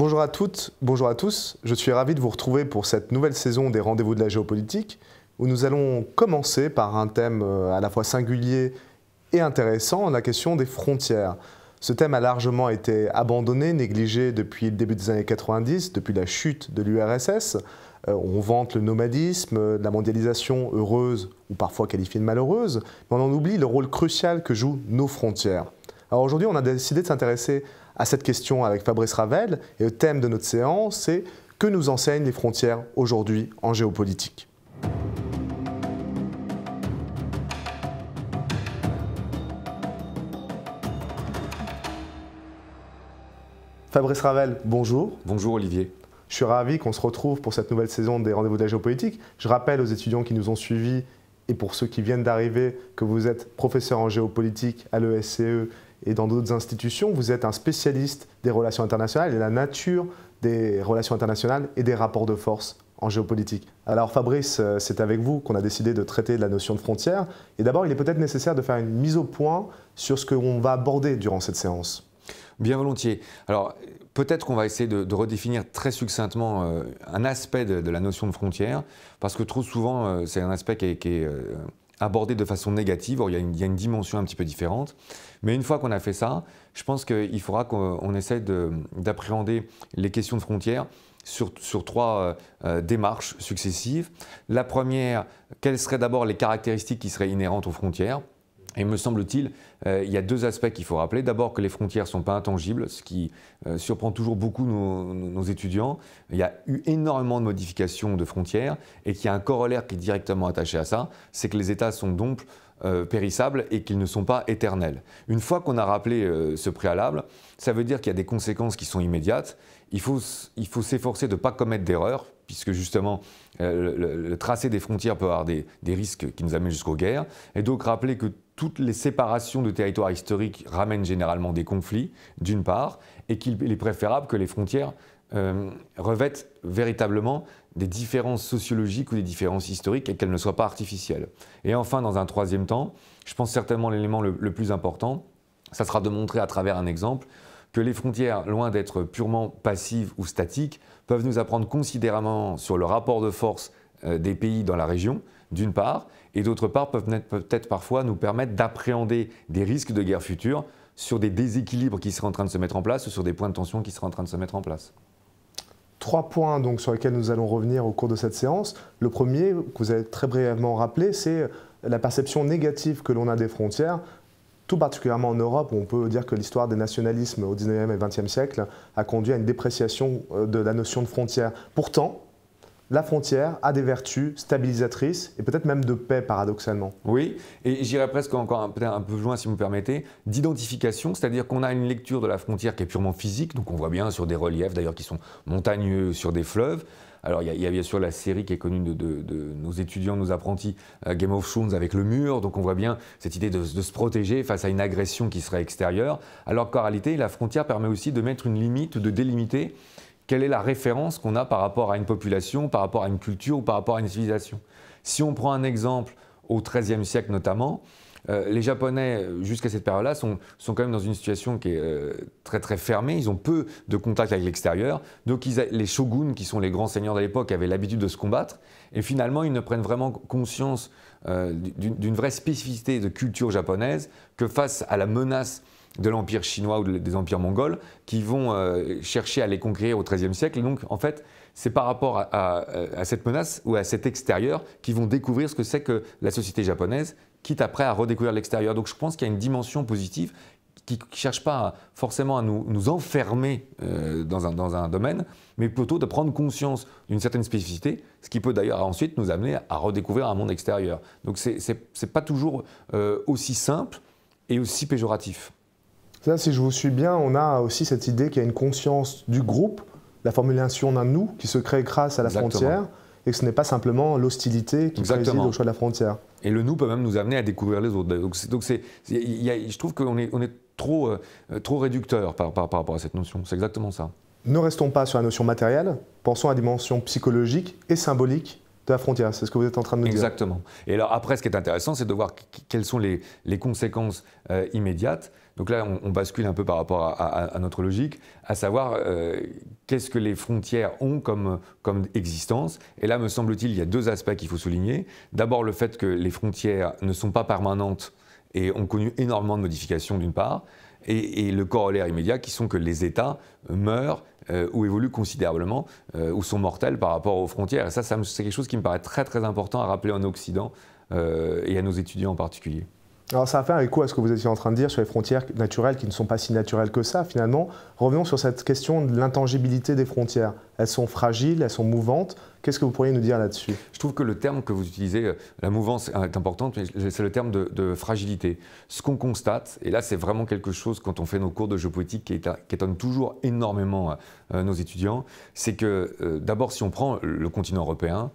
Bonjour à toutes, bonjour à tous. Je suis ravi de vous retrouver pour cette nouvelle saison des Rendez-vous de la géopolitique, où nous allons commencer par un thème euh, à la fois singulier et intéressant, la question des frontières. Ce thème a largement été abandonné, négligé depuis le début des années 90, depuis la chute de l'URSS. Euh, on vante le nomadisme, la mondialisation heureuse ou parfois qualifiée de malheureuse, mais on en oublie le rôle crucial que jouent nos frontières. Alors aujourd'hui, on a décidé de s'intéresser à cette question avec Fabrice Ravel. Et le thème de notre séance, c'est que nous enseignent les frontières aujourd'hui en géopolitique. Fabrice Ravel, bonjour. Bonjour Olivier. Je suis ravi qu'on se retrouve pour cette nouvelle saison des rendez-vous de la géopolitique. Je rappelle aux étudiants qui nous ont suivis et pour ceux qui viennent d'arriver que vous êtes professeur en géopolitique à l'ESCE et dans d'autres institutions, vous êtes un spécialiste des relations internationales et la nature des relations internationales et des rapports de force en géopolitique. Alors Fabrice, euh, c'est avec vous qu'on a décidé de traiter de la notion de frontière. Et d'abord, il est peut-être nécessaire de faire une mise au point sur ce qu'on va aborder durant cette séance. Bien volontiers. Alors peut-être qu'on va essayer de, redéfinir très succinctement euh, un aspect de, la notion de frontière, parce que trop souvent, euh, c'est un aspect qui est, aborder de façon négative. il y, a une, dimension un petit peu différente. Mais une fois qu'on a fait ça, je pense qu'il faudra qu'on essaie d'appréhender les questions de frontières sur, trois euh, euh, démarches successives. La première, quelles seraient d'abord les caractéristiques qui seraient inhérentes aux frontières et me semble-t-il, euh, il y a deux aspects qu'il faut rappeler. D'abord que les frontières ne sont pas intangibles, ce qui euh, surprend toujours beaucoup nos, étudiants. Il y a eu énormément de modifications de frontières et qu'il y a un corollaire qui est directement attaché à ça, c'est que les États sont donc euh, périssables et qu'ils ne sont pas éternels. Une fois qu'on a rappelé ce préalable, ça veut dire qu'il y a des conséquences qui sont immédiates. Il faut, il faut s'efforcer de ne pas commettre d'erreurs, puisque justement le, tracé des frontières peut avoir des, des risques qui nous amènent jusqu'aux guerres. Et donc rappeler que toutes les séparations de territoires historiques ramènent généralement des conflits, d'une part, et qu'il est préférable que les frontières euh, revêtent véritablement des différences sociologiques ou des différences historiques et qu'elles ne soient pas artificielles. Et enfin, dans un troisième temps, je pense certainement l'élément le, plus important, ça sera de montrer à travers un exemple que les frontières, loin d'être purement passives ou statiques, peuvent nous apprendre considérablement sur le rapport de force euh, des pays dans la région, d'une part, et d'autre part peuvent peut-être parfois nous permettre d'appréhender des risques de guerre future sur des déséquilibres qui seraient en train de se mettre en place ou sur des points de tension qui seraient en train de se mettre en place. Trois points donc, sur lesquels nous allons revenir au cours de cette séance. Le premier, que vous avez très brièvement rappelé, c'est la perception négative que l'on a des frontières, tout particulièrement en Europe, où on peut dire que l'histoire des nationalismes au 19e et 20e siècle a conduit à une dépréciation euh, de la notion de frontière. Pourtant, la frontière a des vertus stabilisatrices et peut-être même de paix paradoxalement. Oui, et j'irais presque encore un, peu loin si vous me permettez, d'identification, c'est-à-dire qu'on a une lecture de la frontière qui est purement physique, donc on voit bien sur des reliefs d'ailleurs qui sont montagneux, sur des fleuves. Alors, il y, a bien sûr la série qui est connue de, nos étudiants, nos apprentis, euh, Game of Thrones avec le mur. Donc, on voit bien cette idée de, se protéger face à une agression qui serait extérieure. Alors qu'en réalité, la frontière permet aussi de mettre une limite de délimiter quelle est la référence qu'on a par rapport à une population, par rapport à une culture ou par rapport à une civilisation. Si on prend un exemple au XIIIe siècle notamment, euh, les Japonais, euh, jusqu'à cette période-là, sont, sont, quand même dans une situation qui est euh, très très fermée. Ils ont peu de contact avec l'extérieur. Donc les shoguns, qui sont les grands seigneurs de l'époque, avaient l'habitude de se combattre. Et finalement, ils ne prennent vraiment conscience d'une vraie spécificité de culture japonaise que face à la menace de l'Empire chinois ou des empires mongols qui vont euh, chercher à les conquérir au XIIIe siècle. donc, en fait, c'est par rapport à, cette menace ou à cet extérieur qu'ils vont découvrir ce que c'est que la société japonaise, quitte après à redécouvrir l'extérieur. Donc, je pense qu'il y a une dimension positive qui ne cherche pas forcément à nous, enfermer euh, dans, un, domaine, mais plutôt de prendre conscience d'une certaine spécificité, ce qui peut d'ailleurs ensuite nous amener à redécouvrir un monde extérieur. Donc, ce n'est pas toujours euh, aussi simple et aussi péjoratif si je vous suis bien, on a aussi cette idée qu'il y a une conscience du groupe, la formulation d'un nous qui se crée grâce à la frontière, et que ce n'est pas simplement l'hostilité qui Exactement. préside au choix de la frontière. Et le nous peut même nous amener à découvrir les autres. Donc, je trouve qu'on est, on est trop, euh, réducteur par, par rapport à cette notion. C'est exactement ça. Ne restons pas sur la notion matérielle, pensons à la dimension psychologique et symbolique c'est ce que vous êtes en train de nous dire. Exactement. Et alors après, ce qui est intéressant, c'est de voir quelles sont les, conséquences euh, immédiates. Donc là, on, bascule un peu par rapport à, notre logique, à savoir euh, qu'est-ce que les frontières ont comme, comme existence. Et là, me semble-t-il, il y a deux aspects qu'il faut souligner. D'abord, le fait que les frontières ne sont pas permanentes et ont connu énormément de modifications d'une part, et, le corollaire immédiat qui sont que les États meurent euh, ou évoluent considérablement euh, ou sont mortels par rapport aux frontières. Et ça, c'est quelque chose qui me paraît très très important à rappeler en Occident euh, et à nos étudiants en particulier. Alors ça fait un écho à ce que vous étiez en train de dire sur les frontières naturelles qui ne sont pas si naturelles que ça finalement. Revenons sur cette question de l'intangibilité des frontières. Elles sont fragiles, elles sont mouvantes. Qu'est-ce que vous pourriez nous dire là-dessus Je trouve que le terme que vous utilisez, euh, la mouvance est importante, mais c'est le terme de, fragilité. Ce qu'on constate, et là c'est vraiment quelque chose quand on fait nos cours de géopolitique qui, qui étonne toujours énormément euh, nos étudiants, c'est que euh, d'abord si on prend le continent européen,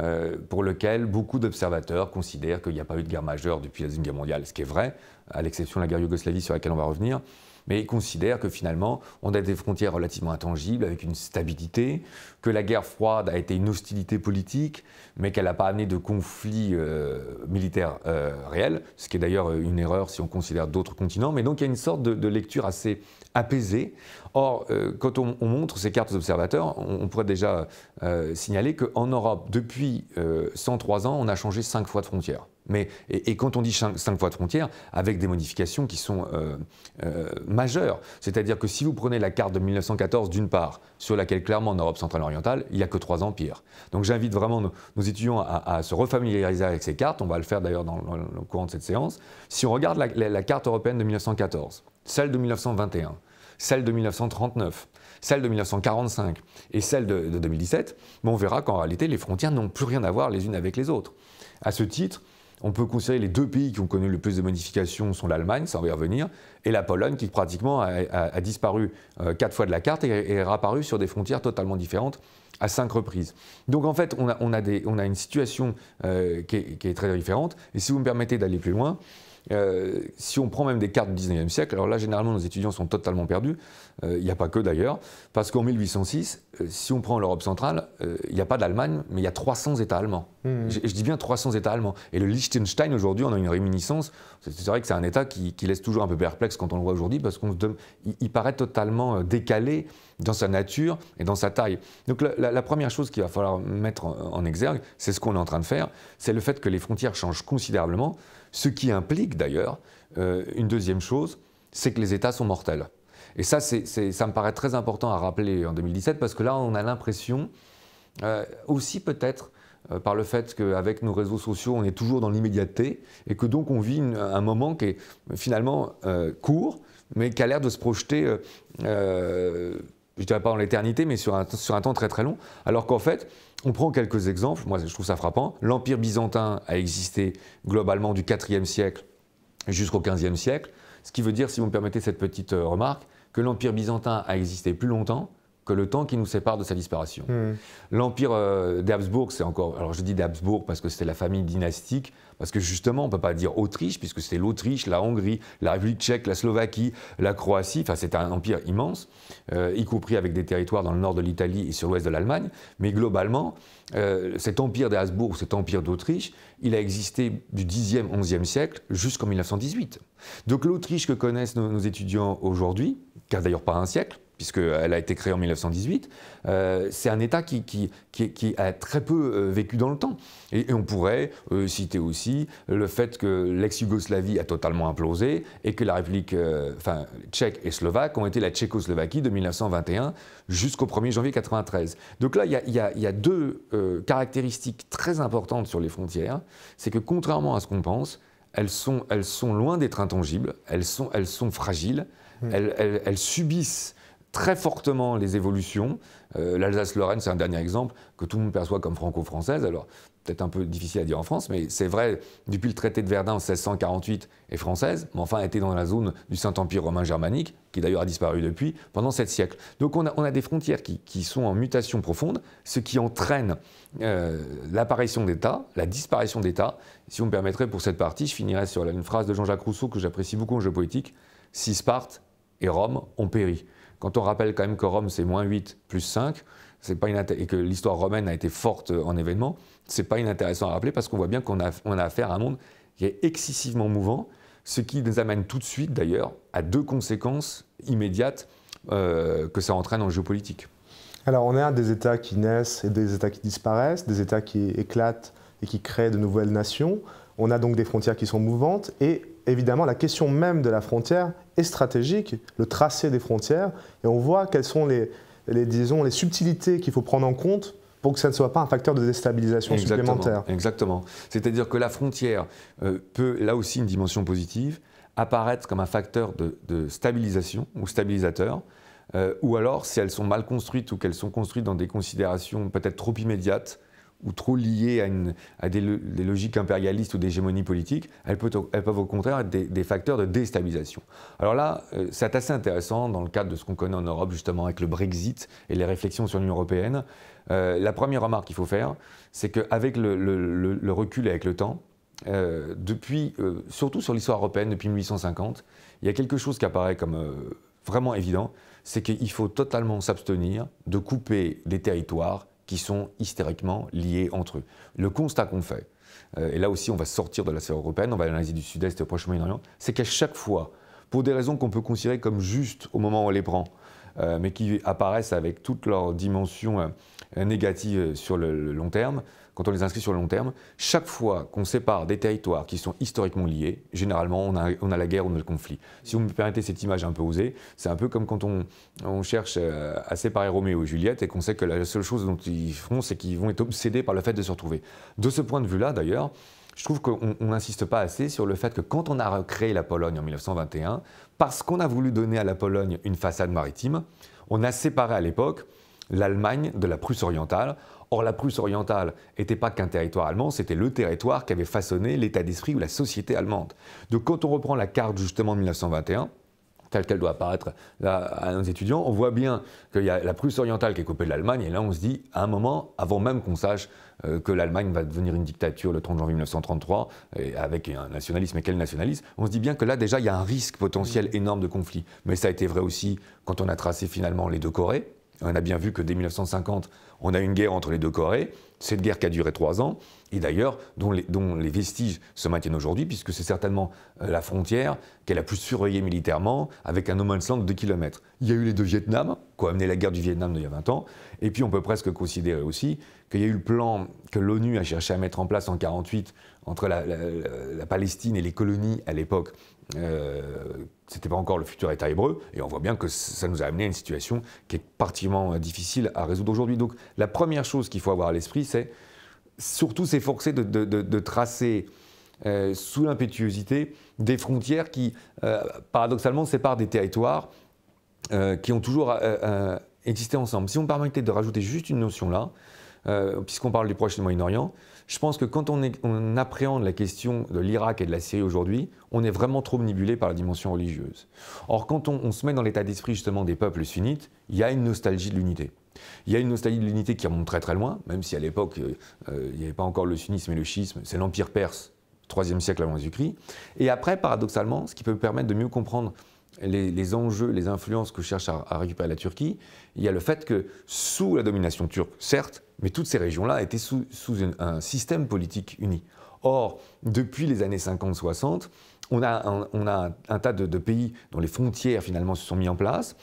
euh, pour lequel beaucoup d'observateurs considèrent qu'il n'y a pas eu de guerre majeure depuis la Deuxième Guerre mondiale, ce qui est vrai, à l'exception de la guerre yougoslavie sur laquelle on va revenir mais il considère que finalement, on a des frontières relativement intangibles, avec une stabilité, que la guerre froide a été une hostilité politique, mais qu'elle n'a pas amené de conflits euh, militaires euh, réels, ce qui est d'ailleurs euh, une erreur si on considère d'autres continents. Mais donc il y a une sorte de, lecture assez apaisée. Or, quand on, montre ces cartes aux observateurs, on, pourrait déjà signaler qu'en Europe, depuis 103 ans, on a changé cinq fois de frontières. Mais, et, quand on dit cinq fois de frontières, avec des modifications qui sont euh, euh, majeures, c'est-à-dire que si vous prenez la carte de 1914 d'une part, sur laquelle clairement en Europe centrale orientale, il n'y a que trois empires. Donc j'invite vraiment nos, étudiants à, se refamiliariser avec ces cartes, on va le faire d'ailleurs dans, le courant de cette séance. Si on regarde la, carte européenne de 1914, celle de 1921, celle de 1939, celle de 1945 et celle de, de 2017, on verra qu'en réalité, les frontières n'ont plus rien à voir les unes avec les autres. À ce titre, on peut considérer les deux pays qui ont connu le plus de modifications sont l'Allemagne, ça on va y revenir, et la Pologne qui pratiquement a, disparu euh, quatre fois de la carte et, est réapparue sur des frontières totalement différentes à cinq reprises. Donc en fait, on a, une situation euh, qui, est, très différente. Et si vous me permettez d'aller plus loin, euh, si on prend même des cartes du 19e siècle, alors là, généralement, nos étudiants sont totalement perdus. Il euh, n'y a pas que d'ailleurs, parce qu'en 1806, euh, si on prend l'Europe centrale, il n'y a pas d'Allemagne, mais il y a 300 États allemands. Mmh. Je, dis bien 300 États allemands. Et le Liechtenstein, aujourd'hui, on a une réminiscence. C'est vrai que c'est un État qui, laisse toujours un peu perplexe quand on le voit aujourd'hui, parce qu'il paraît totalement décalé dans sa nature et dans sa taille. Donc la, première chose qu'il va falloir mettre en exergue, c'est ce qu'on est en train de faire, c'est le fait que les frontières changent considérablement. Ce qui implique d'ailleurs euh, une deuxième chose, c'est que les États sont mortels. Et ça, ça me paraît très important à rappeler en 2017, parce que là, on a l'impression, euh, aussi peut-être euh, par le fait qu'avec nos réseaux sociaux, on est toujours dans l'immédiateté, et que donc on vit un moment qui est finalement court, mais qui a l'air de se projeter je ne dirais pas en l'éternité, mais sur un temps très très long, alors qu'en fait, on prend quelques exemples, moi je trouve ça frappant. L'Empire byzantin a existé globalement du 4e siècle jusqu'au 15e siècle, ce qui veut dire, si vous me permettez cette petite euh, remarque, que l'Empire byzantin a existé plus longtemps que le temps qui nous sépare de sa disparition. Hmm. L'empire euh, d'Habsbourg, c'est encore. Alors je dis d'Habsbourg parce que c'était la famille dynastique, parce que justement, on ne peut pas dire Autriche, puisque c'était l'Autriche, la Hongrie, la République tchèque, la Slovaquie, la Croatie. Enfin, c'est un empire immense, euh, y compris avec des territoires dans le nord de l'Italie et sur l'ouest de l'Allemagne. Mais globalement, euh, cet empire d'Habsbourg, cet empire d'Autriche, il a existé du 10e, 11e siècle jusqu'en 1918. Donc l'Autriche que connaissent nos, étudiants aujourd'hui, car d'ailleurs pas un siècle, puisqu'elle a été créée en 1918, euh, c'est un État qui, a très peu euh, vécu dans le temps. Et, on pourrait euh, citer aussi le fait que l'ex-Yougoslavie a totalement implosé et que la République tchèque et slovaque ont été la Tchécoslovaquie de 1921 jusqu'au 1er janvier 1993. Donc là, il y, a, deux caractéristiques très importantes sur les frontières. C'est que contrairement à ce qu'on pense, elles sont, loin d'être intangibles, elles sont, fragiles, hmm. elles subissent très fortement les évolutions. Euh, L'Alsace-Lorraine, c'est un dernier exemple que tout le monde perçoit comme franco-française. Alors, peut-être un peu difficile à dire en France, mais c'est vrai, depuis le traité de Verdun en 1648, est française, mais enfin était dans la zone du Saint-Empire romain germanique, qui d'ailleurs a disparu depuis, pendant sept siècles. Donc on a, des frontières qui, sont en mutation profonde, ce qui entraîne euh, l'apparition d'États, la disparition d'États. Si vous me permettrez, pour cette partie, je finirai sur une phrase de Jean-Jacques Rousseau que j'apprécie beaucoup en jeu politique, « Si Sparte et Rome ont péri ». Quand on rappelle quand même que Rome, c'est moins 8 plus 5, pas et que l'histoire romaine a été forte euh, en événements, c'est pas inintéressant à rappeler parce qu'on voit bien qu'on a, affaire à un monde qui est excessivement mouvant, ce qui nous amène tout de suite d'ailleurs à deux conséquences immédiates euh, que ça entraîne en géopolitique. Alors on a des États qui naissent et des États qui disparaissent, des États qui éclatent et qui créent de nouvelles nations. On a donc des frontières qui sont mouvantes et évidemment, la question même de la frontière est stratégique, le tracé des frontières, et on voit quelles sont les, disons, les subtilités qu'il faut prendre en compte pour que ça ne soit pas un facteur de déstabilisation supplémentaire. Exactement. C'est-à-dire que la frontière euh, peut, là aussi une dimension positive, apparaître comme un facteur de, stabilisation ou stabilisateur, euh, ou alors si elles sont mal construites ou qu'elles sont construites dans des considérations peut-être trop immédiates, ou trop liées à, des, logiques impérialistes ou d'hégémonie politique, elles peuvent, au contraire être des, facteurs de déstabilisation. Alors là, euh, c'est assez intéressant dans le cadre de ce qu'on connaît en Europe, justement, avec le Brexit et les réflexions sur l'Union européenne. Euh, la première remarque qu'il faut faire, c'est qu'avec le, recul et avec le temps, euh, depuis, surtout sur l'histoire européenne, depuis 1850, il y a quelque chose qui apparaît comme vraiment évident, c'est qu'il faut totalement s'abstenir de couper des territoires qui sont hystériquement liés entre eux. Le constat qu'on fait, euh, et là aussi on va sortir de la sphère européenne, on va analyser du Sud-Est et au Proche Moyen-Orient, c'est qu'à chaque fois, pour des raisons qu'on peut considérer comme justes au moment où on les prend, euh, mais qui apparaissent avec toutes leurs dimensions euh, négatives euh, sur le, long terme, quand on les inscrit sur le long terme, chaque fois qu'on sépare des territoires qui sont historiquement liés, généralement on a, on a la guerre ou on a le conflit. Si vous me permettez cette image un peu osée, c'est un peu comme quand on, on cherche à séparer Roméo et Juliette et qu'on sait que la seule chose dont ils feront, c'est qu'ils vont être obsédés par le fait de se retrouver. De ce point de vue-là, d'ailleurs, je trouve qu'on n'insiste pas assez sur le fait que quand on a recréé la Pologne en 1921, parce qu'on a voulu donner à la Pologne une façade maritime, on a séparé à l'époque l'Allemagne de la Prusse orientale. Or, la Prusse orientale n'était pas qu'un territoire allemand, c'était le territoire qui avait façonné l'état d'esprit ou la société allemande. Donc, quand on reprend la carte justement de 1921, telle qu'elle doit apparaître à nos étudiants, on voit bien qu'il y a la Prusse orientale qui est coupée de l'Allemagne, et là on se dit, à un moment, avant même qu'on sache euh, que l'Allemagne va devenir une dictature le 30 janvier 1933, avec un nationalisme, et quel nationalisme, on se dit bien que là déjà il y a un risque potentiel énorme de conflit. Mais ça a été vrai aussi quand on a tracé finalement les deux Corées, on a bien vu que dès 1950, on a eu une guerre entre les deux Corées, cette guerre qui a duré trois ans, et d'ailleurs dont les, vestiges se maintiennent aujourd'hui, puisque c'est certainement euh, la frontière qu'elle a plus surveillée militairement, avec un no man's de 2 km. Il y a eu les deux Vietnam, ont amené la guerre du Vietnam il y a 20 ans, et puis on peut presque considérer aussi qu'il y a eu le plan que l'ONU a cherché à mettre en place en 1948 entre la, Palestine et les colonies à l'époque, euh, ce n'était pas encore le futur État hébreu, et on voit bien que ça nous a amené à une situation qui est particulièrement euh, difficile à résoudre aujourd'hui. Donc la première chose qu'il faut avoir à l'esprit, c'est surtout s'efforcer de, tracer euh, sous l'impétuosité des frontières qui, euh, paradoxalement, séparent des territoires qui ont toujours existé ensemble. Si on permettait de rajouter juste une notion là, puisqu'on parle du Proche Moyen-Orient, je pense que quand on, appréhende la question de l'Irak et de la Syrie aujourd'hui, on est vraiment trop manipulé par la dimension religieuse. Or, quand on, se met dans l'état d'esprit justement des peuples sunnites, il y a une nostalgie de l'unité. Il y a une nostalgie de l'unité qui remonte très très loin, même si à l'époque, euh, euh, il n'y avait pas encore le sunnisme et le schisme, c'est l'Empire perse, 3e siècle avant Jésus-Christ. Et après, paradoxalement, ce qui peut permettre de mieux comprendre les, enjeux, les influences que cherche à, récupérer la Turquie, il y a le fait que sous la domination turque, certes, mais toutes ces régions-là étaient sous, un système politique uni. Or, depuis les années 50-60, on a, un, tas de, pays dont les frontières finalement se sont mises en place,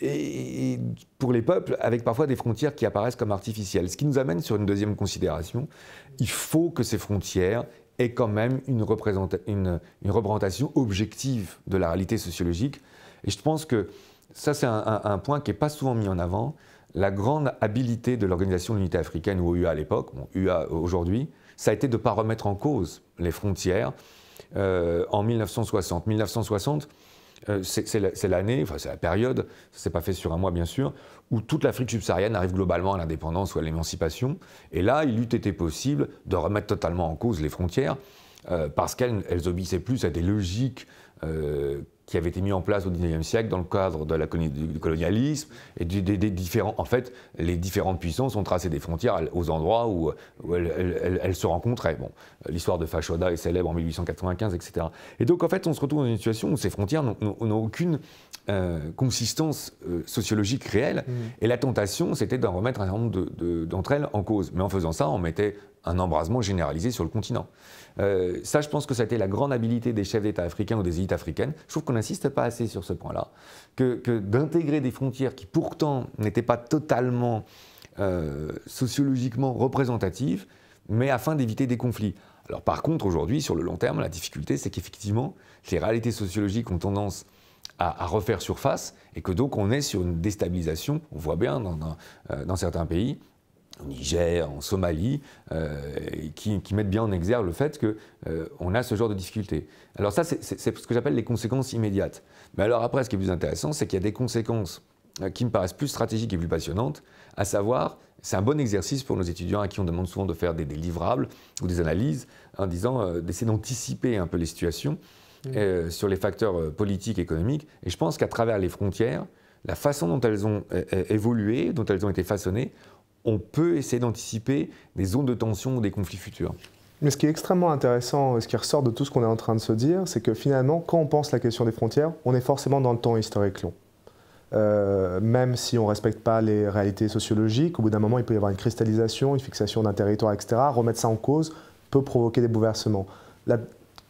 et pour les peuples, avec parfois des frontières qui apparaissent comme artificielles. Ce qui nous amène sur une deuxième considération, il faut que ces frontières est quand même une, représentation objective de la réalité sociologique. Et je pense que ça, c'est un, point qui n'est pas souvent mis en avant. La grande habilité de l'Organisation de l'Unité africaine, ou U.A à l'époque, bon, UA aujourd'hui, ça a été de ne pas remettre en cause les frontières euh, en 1960. 1960, euh, c'est l'année, enfin c'est la période, ça s'est pas fait sur un mois bien sûr, où toute l'Afrique subsaharienne arrive globalement à l'indépendance ou à l'émancipation. Et là, il eût été possible de remettre totalement en cause les frontières, euh, parce qu'elles obéissaient plus à des logiques euh, qui avait été mis en place au XIXe siècle dans le cadre de la, du colonialisme et des, différents. En fait, les différentes puissances ont tracé des frontières aux endroits où, elles, se rencontraient. Bon, l'histoire de Fashoda est célèbre en 1895, etc. Et donc, en fait, on se retrouve dans une situation où ces frontières n'ont aucune euh, consistance euh, sociologique réelle. Mmh. Et la tentation, c'était d'en remettre un certain nombre d'entre elles en cause. Mais en faisant ça, on mettait un embrasement généralisé sur le continent. Euh, ça, je pense que ça a été la grande habilité des chefs d'État africains ou des élites africaines. Je trouve qu'on n'insiste pas assez sur ce point-là, que, d'intégrer des frontières qui pourtant n'étaient pas totalement euh, sociologiquement représentatives, mais afin d'éviter des conflits. Alors par contre, aujourd'hui, sur le long terme, la difficulté, c'est qu'effectivement, les réalités sociologiques ont tendance à, refaire surface et que donc on est sur une déstabilisation, on voit bien dans euh, certains pays, au Niger, en Somalie, euh, qui, mettent bien en exergue le fait qu'on euh, a ce genre de difficultés. Alors ça, c'est ce que j'appelle les conséquences immédiates. Mais alors après, ce qui est plus intéressant, c'est qu'il y a des conséquences euh, qui me paraissent plus stratégiques et plus passionnantes, à savoir, c'est un bon exercice pour nos étudiants à qui on demande souvent de faire des, livrables ou des analyses, en disant, d'essayer d'anticiper un peu les situations mmh. sur les facteurs politiques, économiques. Et je pense qu'à travers les frontières, la façon dont elles ont évolué, dont elles ont été façonnées, on peut essayer d'anticiper des zones de tension ou des conflits futurs. Mais ce qui est extrêmement intéressant, ce qui ressort de tout ce qu'on est en train de se dire, c'est que finalement, quand on pense la question des frontières, on est forcément dans le temps historique long. Euh, même si on ne respecte pas les réalités sociologiques, au bout d'un moment, il peut y avoir une cristallisation, une fixation d'un territoire, etc. Remettre ça en cause peut provoquer des bouleversements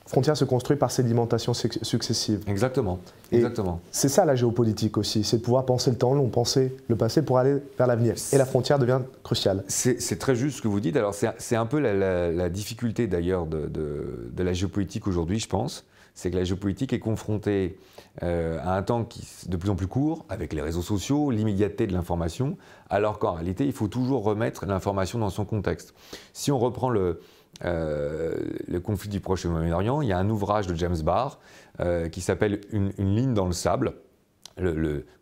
frontière se construit par sédimentation successive. Exactement. Exactement. C'est ça la géopolitique aussi, c'est de pouvoir penser le temps long, penser le passé pour aller vers l'avenir. Et la frontière devient cruciale. C'est très juste ce que vous dites. Alors c'est un peu la, difficulté d'ailleurs de, la géopolitique aujourd'hui, je pense. C'est que la géopolitique est confrontée euh, à un temps qui de plus en plus court, avec les réseaux sociaux, l'immédiateté de l'information, alors qu'en réalité, il faut toujours remettre l'information dans son contexte. Si on reprend le, euh, le conflit du Proche Moyen-Orient, il y a un ouvrage de James Barr euh, qui s'appelle une, ligne dans le sable,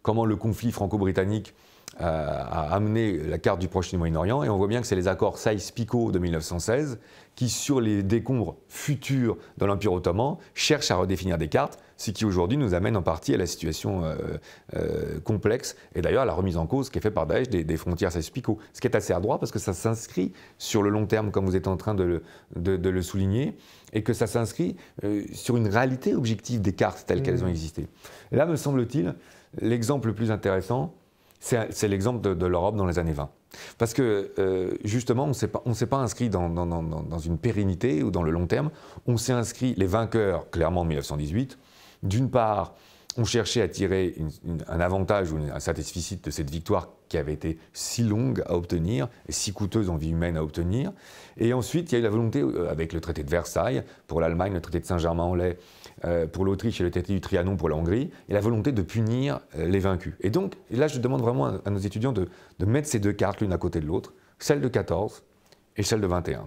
comment le conflit franco-britannique euh, a amené la carte du Proche du Moyen-Orient, et on voit bien que c'est les accords Saïs-Picot de 1916 qui, sur les décombres futurs de l'Empire ottoman, cherchent à redéfinir des cartes, ce qui aujourd'hui nous amène en partie à la situation euh, euh, complexe, et d'ailleurs à la remise en cause qui est faite par Daesh des, frontières Saïs-Picot, ce qui est assez adroit parce que ça s'inscrit sur le long terme, comme vous êtes en train de le, souligner, et que ça s'inscrit sur une réalité objective des cartes telles mmh. qu'elles ont existé. Là, me semble-t-il, l'exemple le plus intéressant, c'est l'exemple de, l'Europe dans les années 20. Parce que euh, justement, on ne s'est pas inscrit dans, une pérennité ou dans le long terme. On s'est inscrit, les vainqueurs, clairement en 1918, d'une part, on cherchait à tirer un avantage ou un satisficit de cette victoire qui avait été si longue à obtenir et si coûteuse en vie humaine à obtenir. Et ensuite, il y a eu la volonté, euh, avec le traité de Versailles, pour l'Allemagne, le traité de Saint-Germain-en-Laye euh, pour l'Autriche et le traité du Trianon pour la Hongrie, et la volonté de punir euh, les vaincus. Et donc, là, je demande vraiment à, nos étudiants de, mettre ces deux cartes l'une à côté de l'autre, celle de 14 et celle de 21.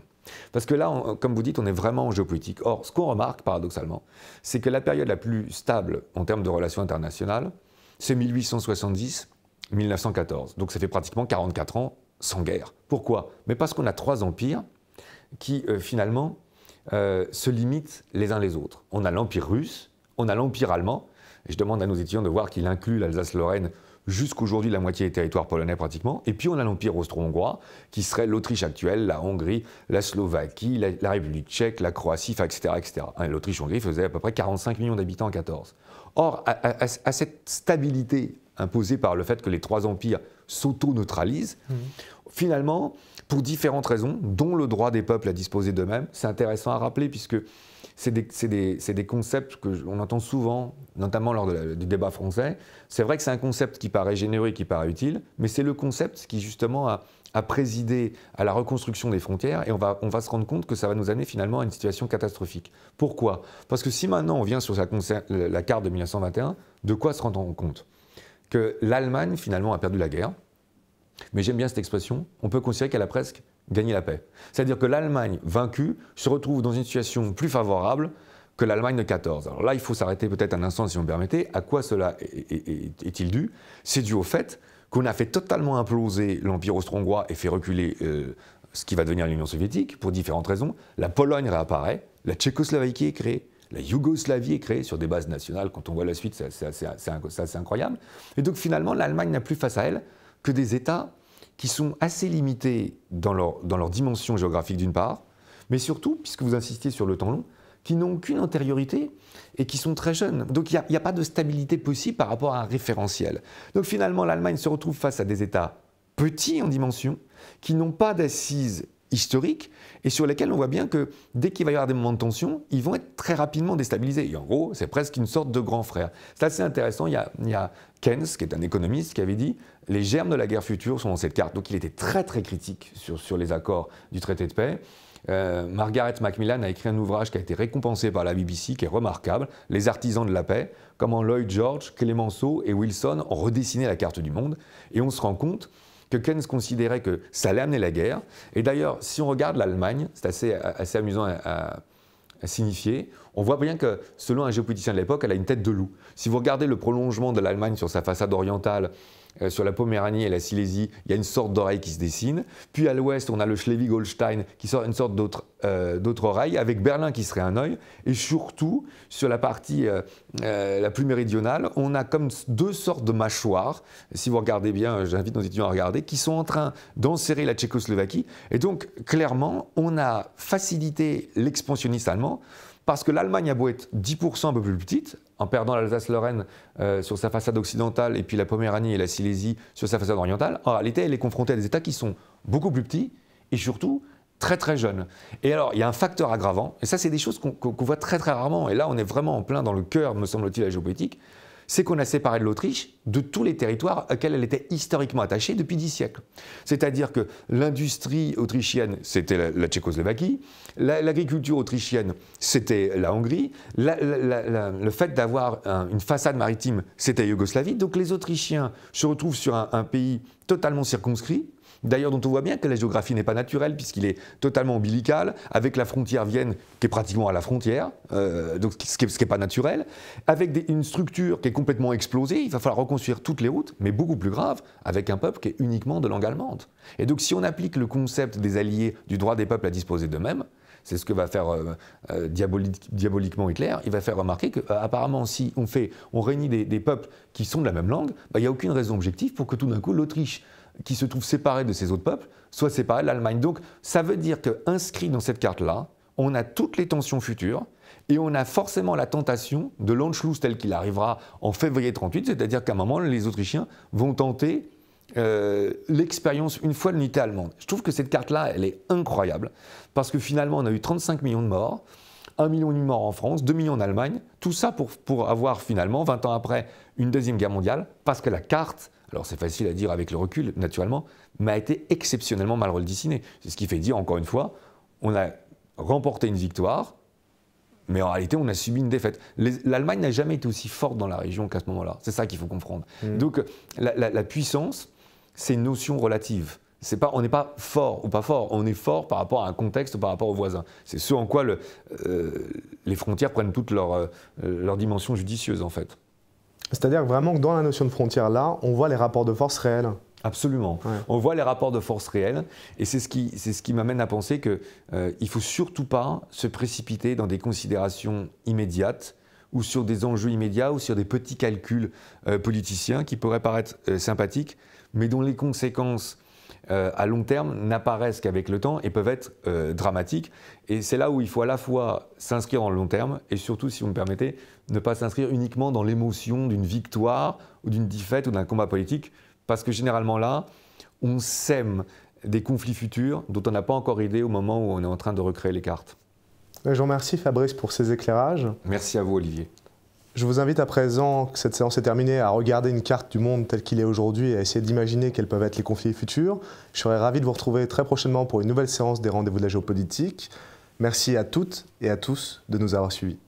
Parce que là, comme vous dites, on est vraiment en géopolitique. Or, ce qu'on remarque, paradoxalement, c'est que la période la plus stable en termes de relations internationales, c'est 1870-1914. Donc ça fait pratiquement 44 ans sans guerre. Pourquoi Mais parce qu'on a trois empires qui, euh, finalement, euh, se limitent les uns les autres. On a l'Empire russe, on a l'Empire allemand, et je demande à nos étudiants de voir qu'il inclut l'Alsace-Lorraine jusqu'aujourd'hui la moitié des territoires polonais pratiquement, et puis on a l'Empire austro-hongrois, qui serait l'Autriche actuelle, la Hongrie, la Slovaquie, la, République tchèque, la Croatie, etc. Hein, L'Autriche-Hongrie faisait à peu près 45 millions d'habitants en 14. Or, à cette stabilité Imposé par le fait que les trois empires s'auto-neutralisent, mhm. finalement, pour différentes raisons, dont le droit des peuples à disposer d'eux-mêmes, c'est intéressant à rappeler puisque c'est des, des, des, concepts qu'on entend souvent, notamment lors des débats du débat français. C'est vrai que c'est un concept qui paraît généreux et qui paraît utile, mais c'est le concept qui justement a, présidé à la reconstruction des frontières et on va, on va se rendre compte que ça va nous amener finalement à une situation catastrophique. Pourquoi Parce que si maintenant on vient sur la carte de 1921, de quoi se rendre compte que l'Allemagne, finalement, a perdu la guerre. Mais j'aime bien cette expression. On peut considérer qu'elle a presque gagné la paix. C'est-à-dire que l'Allemagne, vaincue, se retrouve dans une situation plus favorable que l'Allemagne de 14. Alors là, il faut s'arrêter peut-être un instant, si vous me permettez. À quoi cela est-il dû C'est dû au fait qu'on a fait totalement imploser l'Empire austro-hongrois et fait reculer euh, ce qui va devenir l'Union soviétique pour différentes raisons. La Pologne réapparaît, la Tchécoslovaquie est créée, la Yougoslavie est créée sur des bases nationales. Quand on voit la suite, c'est assez, incroyable. Et donc finalement, l'Allemagne n'a plus face à elle que des États qui sont assez limités dans leur, dimension géographique d'une part, mais surtout, puisque vous insistez sur le temps long, qui n'ont qu'une antériorité et qui sont très jeunes. Donc il n'y a, a, pas de stabilité possible par rapport à un référentiel. Donc finalement, l'Allemagne se retrouve face à des États petits en dimension, qui n'ont pas d'assises historiques et sur lesquels on voit bien que dès qu'il va y avoir des moments de tension, ils vont être très rapidement déstabilisés. Et en gros, c'est presque une sorte de grand frère. C'est assez intéressant. Il y, a, Keynes, qui est un économiste, qui avait dit les germes de la guerre future sont dans cette carte. Donc il était très très critique sur, les accords du traité de paix. Euh, Margaret Macmillan a écrit un ouvrage qui a été récompensé par la BBC, qui est remarquable, Les artisans de la paix, comment Lloyd George, Clemenceau et Wilson ont redessiné la carte du monde. Et on se rend compte que Keynes considérait que ça allait amener la guerre. Et d'ailleurs, si on regarde l'Allemagne, c'est assez, assez amusant à signifier, on voit bien que, selon un géopoliticien de l'époque, elle a une tête de loup. Si vous regardez le prolongement de l'Allemagne sur sa façade orientale, euh, sur la Poméranie et la Silésie, il y a une sorte d'oreille qui se dessine. Puis à l'ouest, on a le Schleswig-Holstein qui sort une sorte d'autre euh, oreille, avec Berlin qui serait un œil. Et surtout, sur la partie euh, la plus méridionale, on a comme deux sortes de mâchoires, si vous regardez bien, j'invite nos étudiants à regarder, qui sont en train d'enserrer la Tchécoslovaquie. Et donc, clairement, on a facilité l'expansionnisme allemand parce que l'Allemagne a beau être 10% un peu plus petite, en perdant l'Alsace-Lorraine euh, sur sa façade occidentale et puis la Poméranie et la Silésie sur sa façade orientale, en réalité, elle est confrontée à des États qui sont beaucoup plus petits et surtout très très jeunes. Et alors, il y a un facteur aggravant, et ça, c'est des choses qu'on voit très très rarement, et là, on est vraiment en plein dans le cœur, me semble-t-il, de la géopolitique, c'est qu'on a séparé de l'Autriche de tous les territoires auxquels elle était historiquement attachée depuis dix siècles. C'est-à-dire que l'industrie autrichienne, c'était la, Tchécoslovaquie, l'agriculture autrichienne, c'était la Hongrie, le fait d'avoir une façade maritime, c'était la Yougoslavie. Donc les Autrichiens se retrouvent sur un pays totalement circonscrit, D'ailleurs, dont on voit bien que la géographie n'est pas naturelle, puisqu'il est totalement ombilical, avec la frontière Vienne qui est pratiquement à la frontière, euh, donc ce qui n'est pas naturel, avec une structure qui est complètement explosée, il va falloir reconstruire toutes les routes, mais beaucoup plus grave, avec un peuple qui est uniquement de langue allemande. Et donc, si on applique le concept des alliés, du droit des peuples à disposer d'eux-mêmes, c'est ce que va faire euh, euh, diaboliquement Hitler, il va faire remarquer qu'apparemment, si on, réunit des, peuples qui sont de la même langue, bah, il n'y a aucune raison objective pour que tout d'un coup l'Autriche qui se trouve séparé de ces autres peuples soit séparé de l'Allemagne. Donc ça veut dire qu'inscrit dans cette carte-là, on a toutes les tensions futures et on a forcément la tentation de l'Anschluss tel qu'il arrivera en février 38, c'est-à-dire qu'à un moment, les Autrichiens vont tenter euh, l'expérience une fois l'unité allemande. Je trouve que cette carte-là, elle est incroyable, parce que finalement, on a eu 35 millions de morts, 1 million de morts en France, 2 millions en Allemagne, tout ça pour, pour avoir finalement, 20 ans après, une Deuxième Guerre mondiale, parce que la carte alors c'est facile à dire avec le recul, naturellement, mais a été exceptionnellement mal redessiné. C'est ce qui fait dire, encore une fois, on a remporté une victoire, mais en réalité, on a subi une défaite. L'Allemagne n'a jamais été aussi forte dans la région qu'à ce moment-là. C'est ça qu'il faut comprendre. Mm. Donc, la, puissance, c'est une notion relative. on n'est pas fort ou pas fort, on est fort par rapport à un contexte, par rapport aux voisins. C'est ce en quoi euh, les frontières prennent toutes leur euh, dimension judicieuse, en fait. C'est-à-dire vraiment que dans la notion de frontière là, on voit les rapports de force réels. Absolument. On voit les rapports de force réels et c'est ce qui, ce qui m'amène à penser qu'il euh, ne faut surtout pas se précipiter dans des considérations immédiates ou sur des enjeux immédiats ou sur des petits calculs euh, politiciens qui pourraient paraître euh, sympathiques mais dont les conséquences euh, à long terme n'apparaissent qu'avec le temps et peuvent être euh, dramatiques. Et c'est là où il faut à la fois s'inscrire en long terme et surtout, si vous me permettez, ne pas s'inscrire uniquement dans l'émotion d'une victoire ou d'une défaite ou d'un combat politique, parce que généralement là, on sème des conflits futurs dont on n'a pas encore idée au moment où on est en train de recréer les cartes. Ben, je remercie Fabrice pour ces éclairages. Merci à vous Olivier. Je vous invite à présent, que cette séance est terminée, à regarder une carte du monde tel qu'il est aujourd'hui et à essayer d'imaginer quels peuvent être les conflits futurs. Je serai ravi de vous retrouver très prochainement pour une nouvelle séance des rendez-vous de la géopolitique. Merci à toutes et à tous de nous avoir suivis.